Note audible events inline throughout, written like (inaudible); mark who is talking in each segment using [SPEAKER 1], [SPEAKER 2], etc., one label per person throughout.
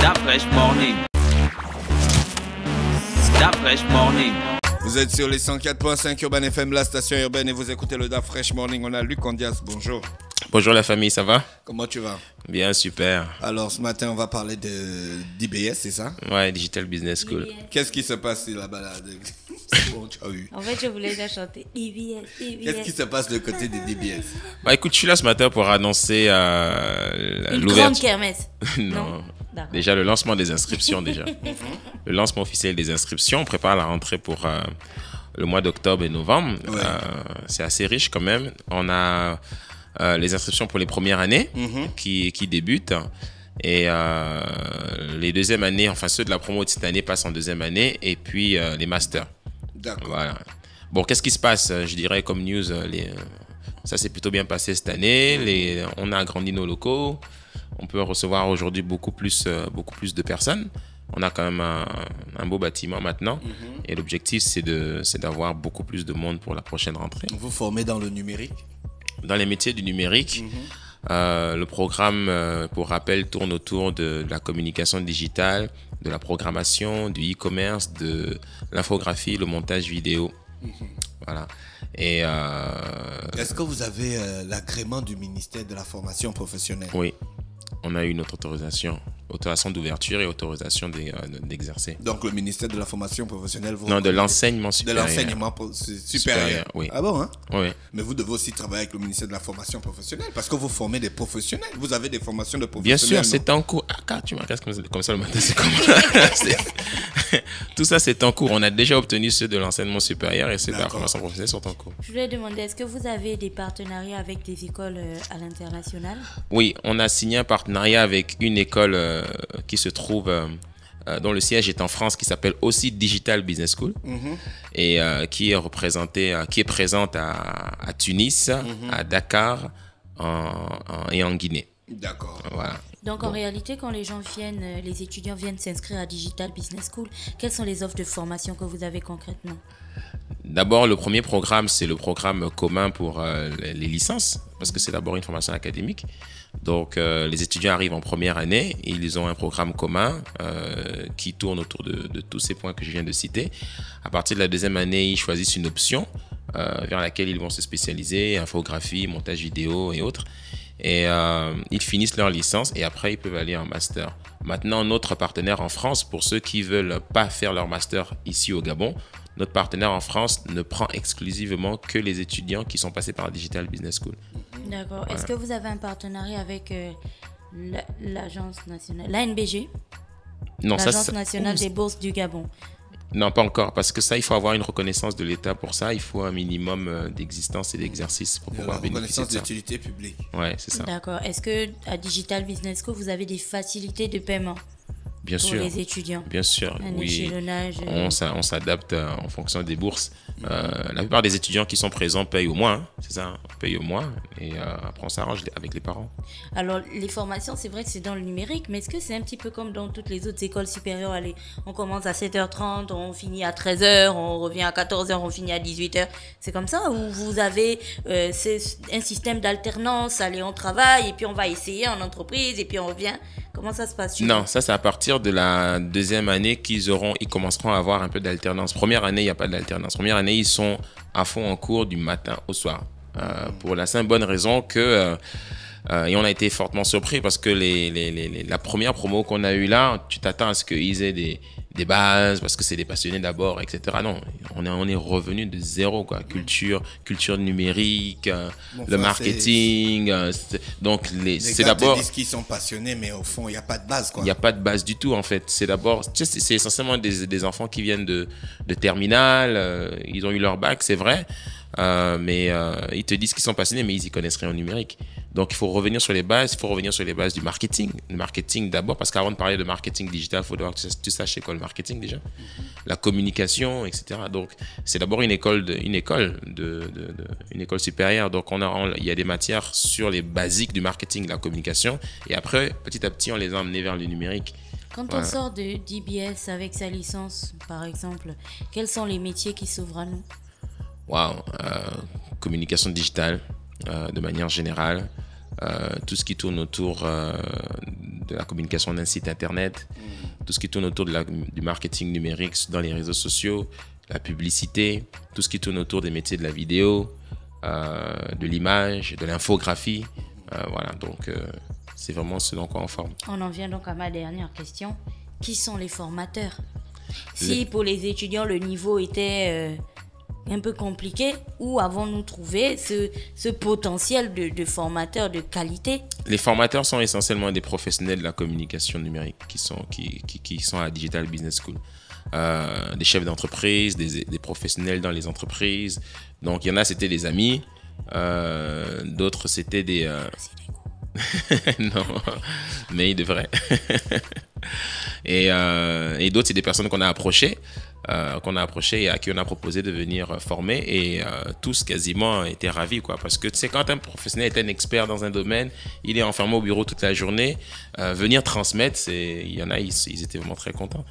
[SPEAKER 1] Da Fresh Morning. Da Fresh Morning. Vous êtes sur les 104.5 Urban FM, la station urbaine, et vous écoutez le Da Fresh Morning. On a Luc Andias, bonjour.
[SPEAKER 2] Bonjour la famille, ça va Comment tu vas Bien, super.
[SPEAKER 1] Alors ce matin, on va parler de DBS, c'est ça
[SPEAKER 2] Ouais, Digital Business School.
[SPEAKER 1] Qu'est-ce qui se passe là-bas (laughs) là bon, En fait, je voulais déjà
[SPEAKER 3] chanter Qu'est-ce qui se
[SPEAKER 1] passe de côté des DBS
[SPEAKER 2] Bah écoute, je suis là ce matin pour annoncer euh, l'ouverture. Une grande kermesse. (laughs) non. non. Déjà, le lancement des inscriptions, déjà. (laughs) le lancement officiel des inscriptions, on prépare la rentrée pour euh, le mois d'octobre et novembre. Euh, c'est assez riche quand même. On a euh, les inscriptions pour les premières années mm-hmm. qui, qui, débutent. Et les deuxièmes années, enfin ceux de la promo de cette année passent en deuxième année. Et puis les masters. Bon, qu'est-ce qui se passe Je dirais comme news, les, ça s'est plutôt bien passé cette année. Mm-hmm. Les, on a agrandi nos locaux on peut recevoir aujourd'hui beaucoup plus, euh, beaucoup plus de personnes. On a quand même un, beau bâtiment maintenant mhm. et l'objectif c'est d'avoir beaucoup plus de monde pour la prochaine rentrée. Vous
[SPEAKER 1] formez dans le numérique
[SPEAKER 2] Dans les métiers du numérique. Mhm. Euh, le programme, euh, pour rappel, tourne autour de, la communication digitale, de la programmation, du e-commerce, de l'infographie, le montage vidéo. Mhm. Voilà. Et est-ce
[SPEAKER 1] que vous avez l'agrément du ministère de la formation professionnelle Oui,
[SPEAKER 2] on a eu notre autorisation autorisation d'ouverture et autorisation euh, d'exercer. Donc le ministère
[SPEAKER 1] de la formation professionnelle vous Non, de l'enseignement supérieur. De l'enseignement supérieur. Oui. Ah bon hein? Oui. Mais vous devez aussi travailler avec le ministère de la formation professionnelle parce que vous formez des professionnels. Vous avez des formations
[SPEAKER 2] de professionnels. Bien sûr, c'est en cours. Ah, tu m'arrêtes comme ça le matin, c'est comme (laughs) (laughs) Tout ça, c'est en cours. On a déjà obtenu ceux de l'enseignement supérieur et ceux de la formation professionnelle sont en cours.
[SPEAKER 3] Je voulais demander, est-ce que vous avez des partenariats avec des écoles euh, à l'international
[SPEAKER 2] Oui, on a signé un partenariat avec une école euh, euh, qui se trouve euh, euh, dont le siège est en France, qui s'appelle aussi Digital Business School mhm. et qui est représenté qui est présente à, Tunis, mhm. à Dakar et en Guinée. D'accord. Voilà.
[SPEAKER 3] Donc, en réalité, quand les gens viennent, euh, les étudiants viennent s'inscrire à Digital Business School, quelles sont les offres de formation que vous avez concrètement
[SPEAKER 2] D'abord, le premier programme, c'est le programme commun pour euh, les licences, parce que c'est d'abord une formation académique. Donc, euh, les étudiants arrivent en première année, ils ont un programme commun qui tourne autour de, de, tous ces points que je viens de citer. À partir de la deuxième année, ils choisissent une option vers laquelle ils vont se spécialiser, infographie, montage vidéo et autres et euh, ils finissent leur licence et après ils peuvent aller en master. Maintenant, notre partenaire en France, pour ceux qui veulent pas faire leur master ici au Gabon, notre partenaire en France ne prend exclusivement que les étudiants qui sont passés par Digital Business School. D'accord. Est-ce que
[SPEAKER 3] vous avez un partenariat avec euh, l'agence nationale, l'ANBG
[SPEAKER 2] non, L'Agence nationale
[SPEAKER 3] des bourses du Gabon.
[SPEAKER 2] Non, pas encore, parce que ça, il faut avoir une reconnaissance de l'État pour ça. Il faut un minimum euh, d'existence et d'exercice pour pouvoir bénéficier de ça. Reconnaissance d'utilité publique. Ouais, c'est ça.
[SPEAKER 3] D'accord. Est-ce que à Digital Business Co, vous avez des facilités de paiement Bien sûr. les étudiants. Bien sûr, oui. Euh. On,
[SPEAKER 2] s'adapte euh, en fonction des bourses. Euh, la plupart des étudiants qui sont présents payent au moins, hein, c'est ça, hein, payent au moins, et après on s'arrange avec les parents.
[SPEAKER 3] Alors les formations, c'est vrai que c'est dans le numérique, mais est-ce que c'est un petit peu comme dans toutes les autres écoles supérieures Allez, on commence à 7h30, on finit à 13h, on revient à 14h, on finit à 18h. C'est comme ça Ou vous avez un système d'alternance Allez, on travaille, et puis on va essayer en entreprise, et puis on revient Comment ça se passe Non,
[SPEAKER 2] ça c'est à partir de la deuxième année qu'ils auront, ils commenceront à avoir un peu d'alternance. Première année, il n'y a pas d'alternance. Première année, ils sont à fond en cours du matin au soir. Euh, hmm. pour la simple bonne raison que euh, euh, et on a été fortement surpris parce que les, la première promo qu'on a eue là, tu t'attends à ce qu'ils aient des, bases parce que c'est des passionnés d'abord, etc. Non, on est, on est revenu de zéro, quoi. Culture, culture numérique, le marketing. donc, c'est d'abord. Ils
[SPEAKER 1] qu'ils sont passionnés, mais au fond, il n'y a pas de base, quoi. Il n'y a pas
[SPEAKER 2] de base du tout, en fait. C'est d'abord, c'est essentiellement des, enfants qui viennent de, de terminale, euh, ils ont eu leur bac, c'est vrai. Euh, mais ils te disent qu'ils sont passionnés, mais ils y connaissent rien au numérique. Donc, il faut revenir sur les bases. Il faut revenir sur les bases du marketing. Le marketing d'abord, parce qu'avant de parler de marketing digital, il faut d'abord que tu saches quoi le marketing déjà, la communication, etc. Donc, c'est d'abord une école, une école de, une école supérieure. Donc, on a, il y a des matières sur les basiques du marketing, la communication, et après, petit à petit, on les a emmenés vers le numérique. Quand on sort
[SPEAKER 3] de DBS avec sa licence, par exemple, quels sont les métiers qui s'ouvrent à nous
[SPEAKER 2] Waouh, euh, communication digitale euh, de manière générale. Euh, tout ce qui tourne autour euh, de la communication d'un site internet, mm. tout ce qui tourne autour de la, du marketing numérique dans les réseaux sociaux, la publicité, tout ce qui tourne autour des métiers de la vidéo, de l'image, de l'infographie. voilà, donc c'est vraiment ce dont on forme.
[SPEAKER 3] On en vient donc à ma dernière question. Qui sont les formateurs Si pour les étudiants le niveau était un peu compliqué Où avons-nous trouvé ce, potentiel de, formateurs de qualité
[SPEAKER 2] Les formateurs sont essentiellement des professionnels de la communication numérique qui sont, qui, sont à Digital Business School. Euh, des chefs d'entreprise, des, professionnels dans les entreprises. Donc il y en a, c'était des amis. Euh, d'autres, c'était des... Euh, (laughs) non, mais il devrait. (laughs) et, et d'autres, c'est des personnes qu'on a approchées euh, qu'on a approché et à qui on a proposé de venir euh, former et euh, tous quasiment étaient ravis quoi parce que tu sais quand un professionnel est un expert dans un domaine il est enfermé au bureau toute la journée venir transmettre c'est il y en a ils, étaient vraiment très contents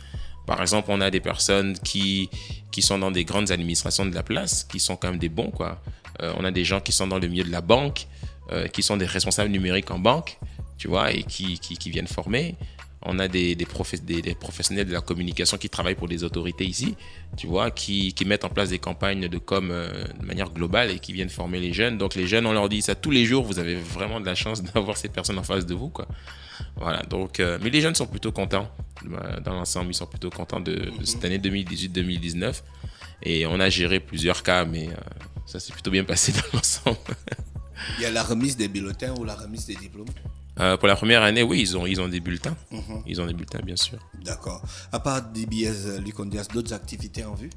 [SPEAKER 2] par exemple on a des personnes qui qui sont dans des grandes administrations de la place qui sont quand même des bons quoi on a des gens qui sont dans le milieu de la banque qui sont des responsables numériques en banque tu vois et qui, qui viennent former on a des, des, des, professionnels de la communication qui travaillent pour des autorités ici, tu vois, qui, mettent en place des campagnes de com euh, de manière globale et qui viennent former les jeunes. Donc les jeunes, on leur dit ça tous les jours, vous avez vraiment de la chance (laughs) d'avoir ces personnes en face de vous, quoi. Voilà, donc, euh, mais les jeunes sont plutôt contents, euh, dans l'ensemble, ils sont plutôt contents de, mhm. cette année 2018-2019. Et on a géré plusieurs cas, mais ça s'est plutôt bien passé dans (laughs) l'ensemble.
[SPEAKER 1] Il y a la remise des bulletins ou la remise des diplômes
[SPEAKER 2] euh, pour la première année, oui, ils ont, ils ont des bulletins. Mhm. Ils ont des bulletins, bien sûr. D'accord.
[SPEAKER 1] À part DBS euh, Lucondias, d'autres activités en vue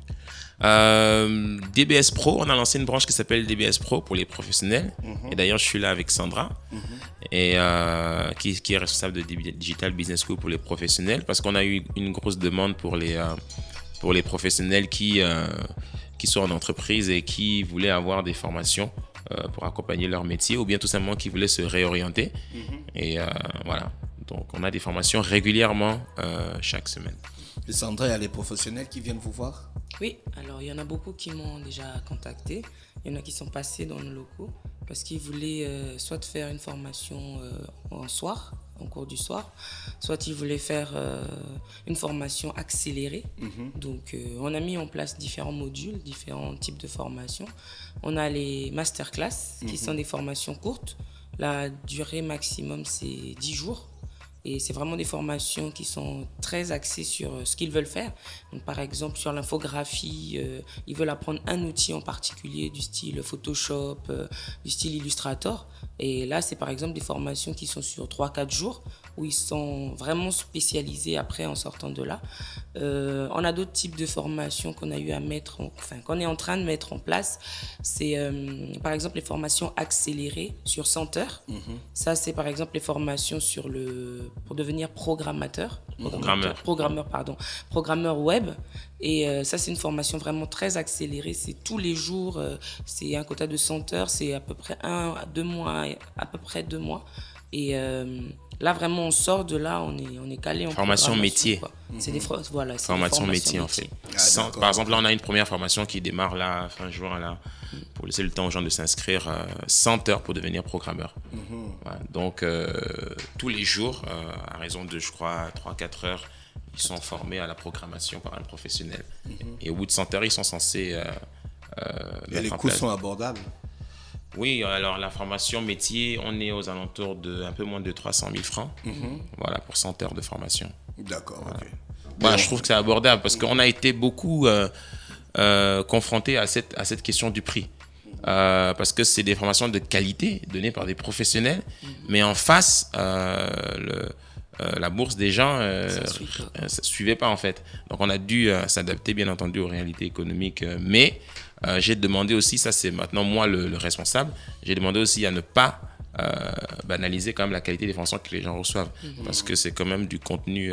[SPEAKER 2] euh, DBS Pro, on a lancé une branche qui s'appelle DBS Pro pour les professionnels. Mhm. Et d'ailleurs, je suis là avec Sandra, mhm. et, qui, qui, est responsable de Digital Business School pour les professionnels, parce qu'on a eu une grosse demande pour les, pour les professionnels qui, qui sont en entreprise et qui voulaient avoir des formations euh, pour accompagner leur métier ou bien tout simplement qui voulaient se réorienter. Mhm. Et euh, voilà. Donc, on a des formations régulièrement euh, chaque semaine.
[SPEAKER 1] Et Sandra, il y a les professionnels
[SPEAKER 4] qui viennent vous voir Oui, alors il y en a beaucoup qui m'ont déjà contacté. Il y en a qui sont passés dans nos locaux parce qu'ils voulaient soit faire une formation en soir, cours du soir, soit ils voulaient faire euh, une formation accélérée. Mhm. Donc euh, on a mis en place différents modules, différents types de formations. On a les masterclass, qui mhm. sont des formations courtes. La durée maximum, c'est 10 jours. Et c'est vraiment des formations qui sont très axées sur euh, ce qu'ils veulent faire. par exemple, sur l'infographie, ils veulent apprendre un outil en particulier du style Photoshop, du style Illustrator. Et là, c'est par exemple des formations qui sont sur 3-4 jours, où ils sont vraiment spécialisés après en sortant de là. Euh, on a d'autres types de formations qu'on a eu à mettre, enfin qu'on est en train de mettre en place. C'est euh, par exemple les formations accélérées sur 100 heures. Mhm. Ça, c'est par exemple les formations sur le, pour devenir programmateur programmeur. programmeur, pardon, programmeur web. Et euh, ça, c'est une formation vraiment très accélérée. C'est tous les jours, euh, c'est un quota de 100 heures, c'est à peu près un deux mois, à peu près deux mois. Et euh, Là, vraiment, on sort de là, on est, on est calé. formation métier. C'est des, voilà, formation métier, en fait. Ah, par exemple,
[SPEAKER 2] là, on a une première formation qui démarre là, fin juin, là, pour laisser le temps aux gens de s'inscrire. 100 euh, heures pour devenir programmeur. Mhm. donc, euh, tous les jours, euh, à raison de, je crois, 3-4 heures, ils sont formés à la programmation par un professionnel. Mhm. Et au bout de 100 heures, ils sont censés. les coûts sont abordables. Oui, alors la formation métier, on est aux alentours de un peu moins de 300 000 francs. Mhm. Voilà, pour 100 heures de formation. D'accord, je trouve que c'est abordable parce qu'on a été beaucoup euh, euh confrontés à cette, à cette question du prix. Euh, parce que c'est des formations de qualité données par des professionnels, mhm. mais en face, euh, le, euh, la bourse des gens euh, ne euh, suivait pas en fait. Donc on a dû euh, s'adapter bien entendu aux réalités économiques. mais j'ai demandé aussi, ça c'est maintenant moi le, responsable, j'ai demandé aussi à ne pas banaliser quand même la qualité des fonctions que les gens reçoivent. Mhm. Parce que c'est quand même du contenu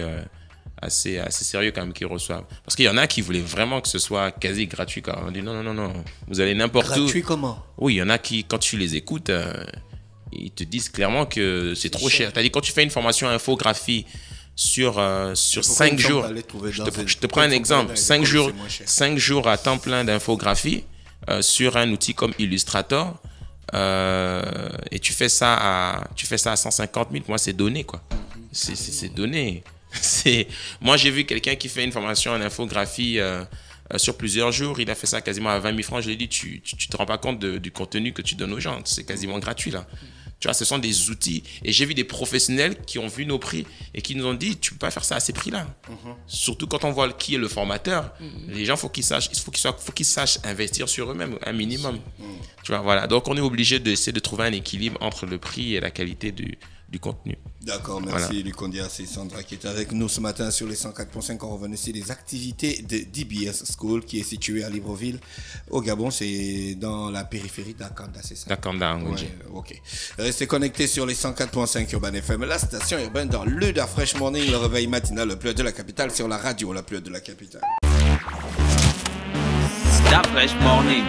[SPEAKER 2] assez, assez sérieux quand même qu'ils reçoivent. Parce qu'il y en a qui voulaient vraiment que ce soit quasi gratuit. Quand on dit non, non, non, non, vous allez n'importe où. Gratuit comment Oui, il y en a qui, quand tu les écoutes, ils te disent clairement que c'est trop cher. cest à quand tu fais une formation infographie sur, euh, sur 5 jours, je te, prends un exemple, 5 jours, 5 jours à temps plein d'infographie euh, sur un outil comme Illustrator, euh, et tu fais, ça à, tu fais ça à 150 000, moi c'est donné quoi. C'est donné. (laughs) Moi j'ai vu quelqu'un qui fait une formation en infographie sur plusieurs jours. Il a fait ça quasiment à 20 000 francs. Je lui ai dit, tu ne te rends pas compte du contenu que tu donnes aux gens. C'est quasiment gratuit là vois, ce sont des outils. Et j'ai vu des professionnels qui ont vu nos prix et qui nous ont dit, tu peux pas faire ça à ces prix-là. Mhm. Surtout quand on voit qui est le formateur. Mhm. Les gens, faut qu'ils sachent, faut qu'ils faut qu'ils sachent investir sur eux-mêmes un minimum. Mhm. Tu vois, voilà. Donc, on est obligé d'essayer de trouver un équilibre entre le prix et la qualité du, du contenu. D'accord, merci
[SPEAKER 1] Lucondia, c'est Sandra qui est avec nous ce matin sur les 104.5. On revenait sur les activités de DBS School qui est située à Libreville, au Gabon, c'est dans la périphérie d'Akanda, c'est ça D'Akanda, oui. ok. Restez connectés sur les 104.5 Urban FM, la station urbaine dans le Fresh Morning, le réveil matinal, le pluie de la capitale sur la radio, la plus de la capitale. Fresh Morning.